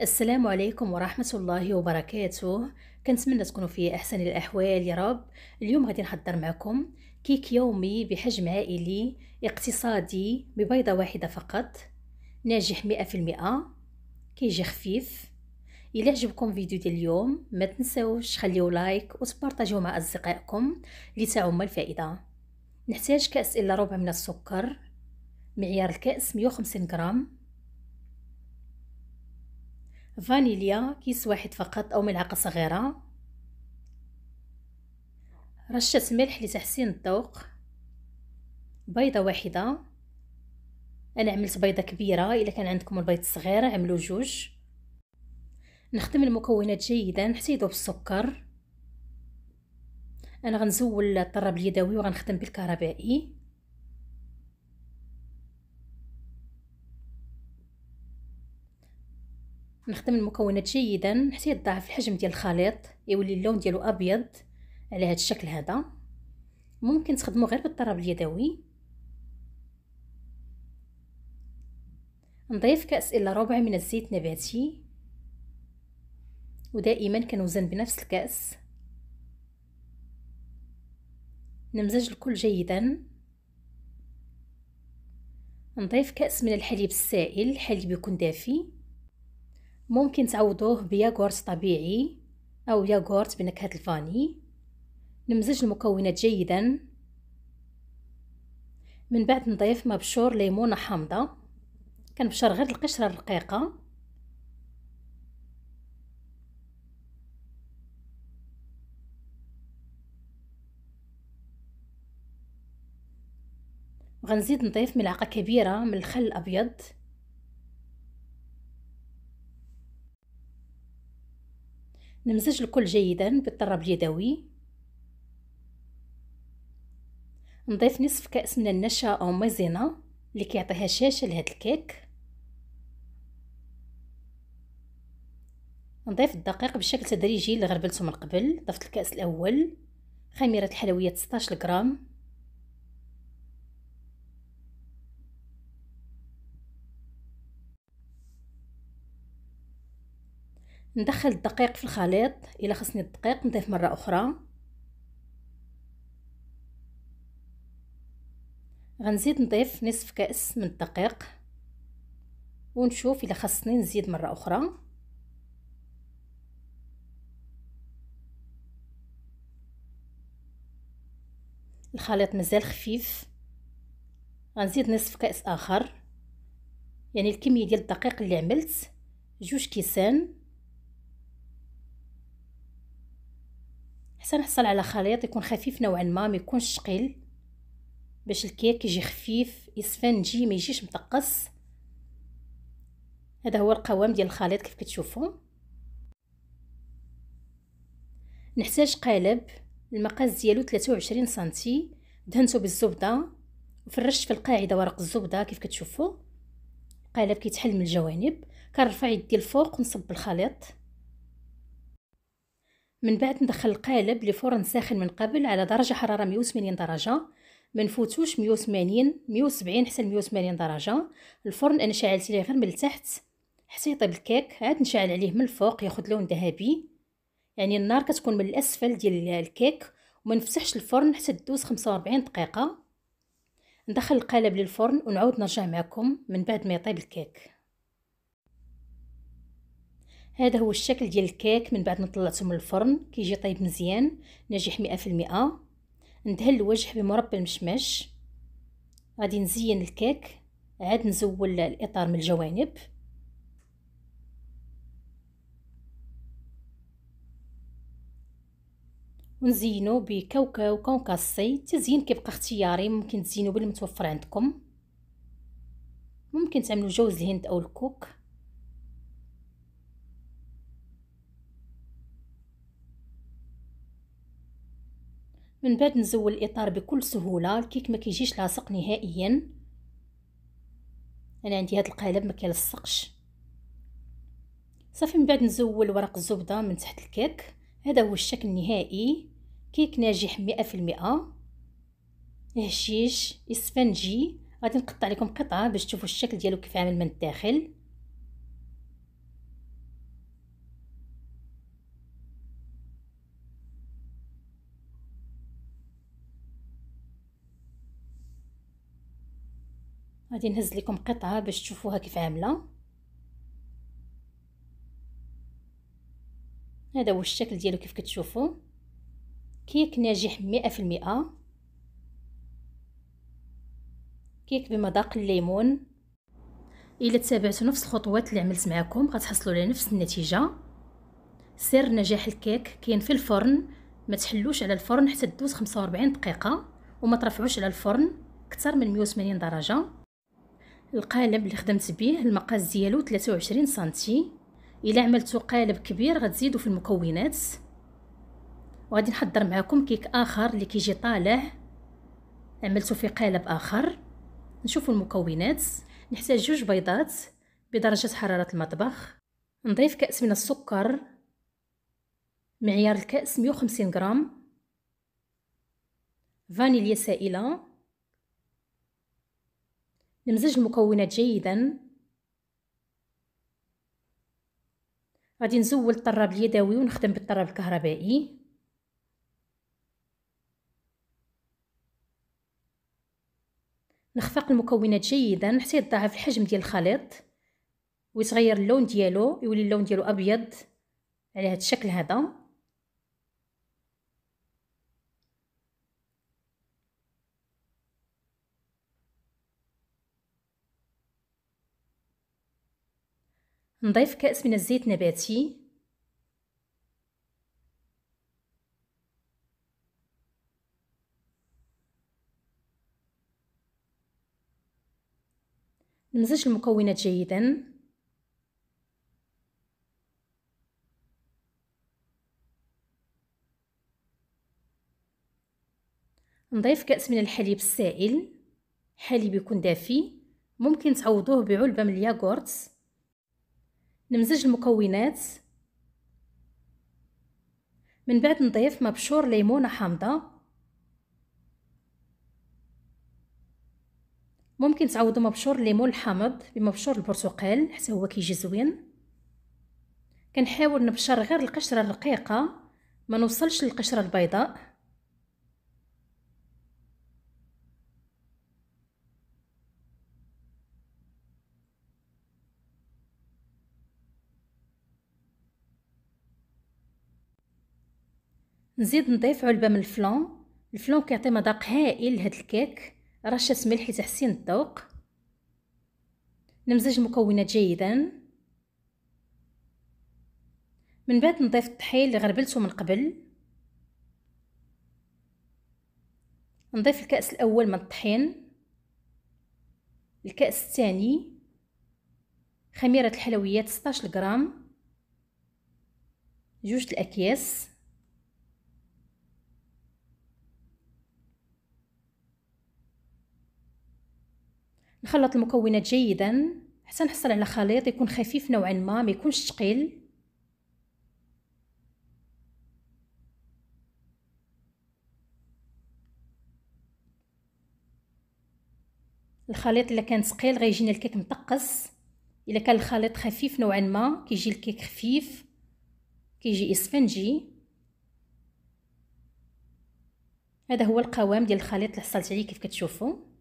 السلام عليكم ورحمة الله وبركاته كنتمنى تكونوا في أحسن الأحوال يا رب اليوم غادي نحضر معكم كيك يومي بحجم عائلي اقتصادي ببيضة واحدة فقط ناجح مئة في المئة كيجي خفيف إلا عجبكم فيديو ديال اليوم ما تنسوش خليو لايك وتبارتجوا مع أصدقائكم لتعم الفائدة نحتاج كأس إلا ربع من السكر معيار الكأس 150 غرام فانيليا كيس واحد فقط أو ملعقة صغيرة رشة ملح لتحسين الذوق بيضة واحدة أنا عملت بيضة كبيرة إلا كان عندكم البيض الصغير عملوا جوج نخدم المكونات جيدا حتى يذوب السكر أنا غنزول الطراب اليدوي وغنخدم بالكهربائي نخدم المكونات جيدا حتى يتضاعف الحجم ديال الخليط يولي اللون ديالو ابيض على هذا الشكل هذا ممكن تخدمو غير بالطراب اليدوي نضيف كاس الا ربع من الزيت نباتي ودائما كنوزن بنفس الكاس نمزج الكل جيدا نضيف كاس من الحليب السائل الحليب يكون دافي ممكن تعوضوه بياغورت طبيعي أو ياغورت بنكهة الفاني نمزج المكونات جيدا من بعد نضيف مبشور ليمونة حامضة كنبشر غير القشرة الرقيقة وغنزيد نضيف ملعقة كبيرة من الخل الأبيض نمزج الكل جيدا بالطراب اليدوي نضيف نصف كأس من النشا أو ميزينا اللي كيعطيها شاشه لهاد الكيك نضيف الدقيق بشكل تدريجي اللي غربلته من قبل ضفت الكأس الأول خميرة الحلويات 16 غرام ندخل الدقيق في الخليط الا خصني الدقيق نضيف مره اخرى غنزيد نضيف نصف كاس من الدقيق ونشوف الا خصني نزيد مره اخرى الخليط مازال خفيف غنزيد نصف كاس اخر يعني الكميه ديال الدقيق اللي عملت جوج كيسان حتى نحصل على خليط يكون خفيف نوعا ما ما يكونش ثقيل باش الكيك يجي خفيف يسفنجي ما يجيش متقص هذا هو القوام ديال الخليط كيف كتشوفوا نحتاج قالب المقاس ديالو 23 سنتي دهنته بالزبده وفرشت في القاعده ورق الزبده كيف كتشوفوا القالب كيتحل من الجوانب كنرفع يدي الفوق ونصب الخليط من بعد ندخل القالب لفرن ساخن من قبل على درجه حراره 180 درجه ما نفوتوش 180 170 حتى 180 درجه الفرن انا شعلت ليه غير من التحت حتى يطيب الكيك عاد نشعل عليه من الفوق ياخذ لون ذهبي يعني النار كتكون من الاسفل ديال الكيك وما نفتحش الفرن حتى تدوز 45 دقيقه ندخل القالب للفرن ونعاود نرجع معكم من بعد ما يطيب الكيك هذا هو الشكل ديال الكيك من بعد ما طلعته من الفرن كيجي طيب مزيان ناجح مئة في المئة ندهن الوجه بمربى المشمش غادي نزين الكيك عاد نزول الاطار من الجوانب ونزينو بكاوكاو كونكاسي التزيين كيبقى اختياري ممكن تزينو بالمتوفر عندكم ممكن تعملو جوز الهند او الكوك من بعد نزول الاطار بكل سهوله الكيك ما كيجيش لاصق نهائيا انا عندي هذا القالب ما كيلصقش صافي من بعد نزول ورق الزبده من تحت الكيك هذا هو الشكل النهائي كيك ناجح 100% هشيش اسفنجي غادي نقطع لكم قطعه باش تشوفوا الشكل ديالو كيف عامل من الداخل غادي نهز لكم قطعه باش تشوفوها كيف عامله هذا هو الشكل ديالو كيف كتشوفوا كيك ناجح مئة في كيك بمذاق الليمون الا تابعتوا نفس الخطوات اللي عملت معكم غتحصلوا على نفس النتيجه سر نجاح الكيك كاين في الفرن ما تحلوش على الفرن حتى تدوز 45 دقيقه وما ترفعوش على الفرن اكثر من 180 درجه القالب اللي خدمت به المقاس ديالو 23 سنتي الا عملتو قالب كبير غتزيدو في المكونات وغادي نحضر معكم كيك اخر اللي كيجي طالع عملته في قالب اخر نشوفوا المكونات نحتاج جوج بيضات بدرجه حراره المطبخ نضيف كاس من السكر معيار الكاس 150 غرام فانيليا سائله نمزج المكونات جيدا غادي نزول الطراب اليدوي ونخدم بالطراب الكهربائي نخفق المكونات جيدا حتى يتضاعف الحجم ديال الخليط ويتغير اللون ديالو يولي اللون ديالو ابيض على هذا الشكل هذا نضيف كأس من الزيت نباتي نمزج المكونات جيدا نضيف كأس من الحليب السائل حليب يكون دافي ممكن تعوضوه بعلبة من الياغورت نمزج المكونات من بعد نضيف مبشور ليمونة حامضة ممكن تعوضوا مبشور الليمون الحامض بمبشور البرتقال حتى هو كيجي زوين كنحاول نبشر غير القشرة الرقيقة ما نوصلش للقشرة البيضاء نزيد نضيف علبه من الفلون الفلون كيعطي مذاق هائل لهاد الكيك رشه ملح لتحسين الذوق نمزج المكونات جيدا من بعد نضيف الطحين اللي غربلته من قبل نضيف الكأس الأول من الطحين الكأس الثاني خميرة الحلويات 16 غرام جوج الأكياس نخلط المكونات جيدا حتى نحصل على خليط يكون خفيف نوعا ما ما يكونش ثقيل الخليط الا كان ثقيل غيجينا الكيك مطقس الا كان الخليط خفيف نوعا ما كيجي الكيك خفيف كيجي اسفنجي هذا هو القوام ديال الخليط اللي حصلت عليه كيف كتشوفوا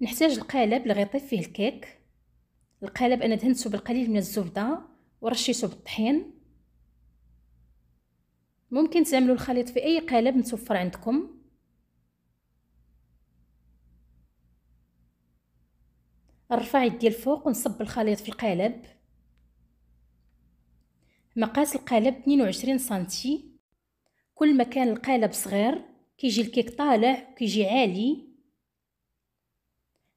نحتاج القالب اللي غيطيب فيه الكيك القالب انا دهنته بالقليل من الزبده ورشيته بالطحين ممكن تعملوا الخليط في اي قالب متوفر عندكم نرفع يدي الفوق ونصب الخليط في القالب مقاس القالب 22 سنتي كل ما كان القالب صغير كيجي الكيك طالع وكيجي عالي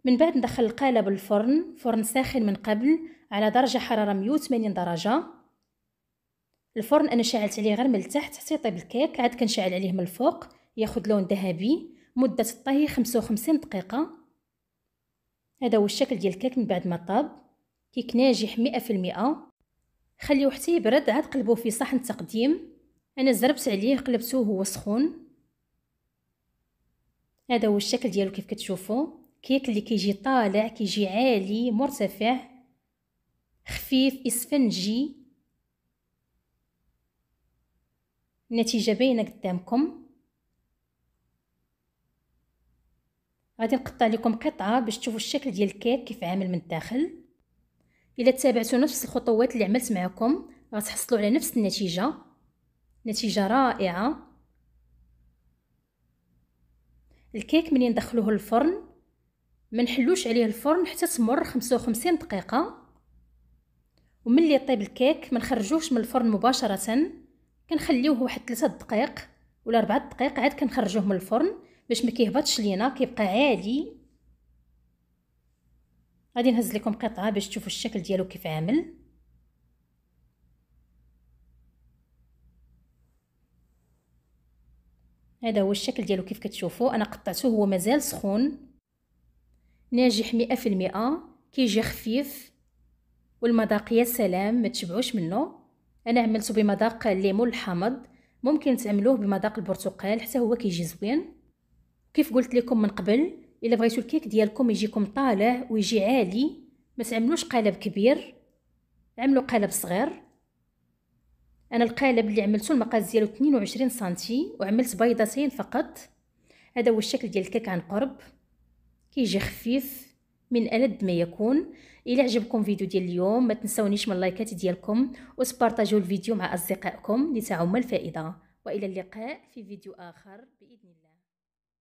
من بعد ندخل القالب الفرن فرن ساخن من قبل على درجة حرارة 180 درجة الفرن أنا شعلت عليه غير من التحت حتى يطيب الكيك عاد كنشعل عليه من الفوق ياخد لون ذهبي مدة الطهي 55 دقيقة هذا هو الشكل ديال الكيك من بعد ما طاب كيك ناجح 100% خليوه حتى يبرد عاد قلبوه في صحن التقديم انا زربت عليه قلبته وهو سخون هذا هو الشكل ديالو كيف كتشوفوا كيك اللي كيجي طالع كيجي عالي مرتفع خفيف اسفنجي النتيجة باينة قدامكم غادي نقطع لكم قطعة باش تشوفوا الشكل ديال الكيك كيف عامل من الداخل الا تابعتوا نفس الخطوات اللي عملت معكم غتحصلوا على نفس النتيجة نتيجة رائعة الكيك منين ندخلوه الفرن ما نحلوش عليه الفرن حتى تمر 55 دقيقه وملي يطيب الكيك ما نخرجوش من الفرن مباشره كنخليوه واحد 3 دقائق ولا 4 دقائق عاد كنخرجوه من الفرن باش ما كيهبطش لينا كيبقى عادي غادي نهز لكم قطعه باش تشوفوا الشكل ديالو كيف عامل هذا هو الشكل ديالو كيف كتشوفوا انا قطعته هو مازال سخون ناجح مئة في المئة كيجي خفيف والمذاق يا سلام ما تشبعوش منه انا عملته بمذاق الليمون الحامض ممكن تعملوه بمذاق البرتقال حتى هو كيجي زوين كيف قلت لكم من قبل الا بغيتو الكيك ديالكم يجيكم طالع ويجي عالي ما تعملوش قالب كبير عملوا قالب صغير انا القالب اللي عملته المقاس ديالو 22 سنتي وعملت بيضتين فقط هذا هو الشكل ديال الكيك عن قرب كيجي خفيف من ألد ما يكون الى عجبكم فيديو ديال اليوم ما تنسونيش من اللايكات ديالكم وسبارطاجيو الفيديو مع اصدقائكم لتعم الفائده والى اللقاء في فيديو اخر باذن الله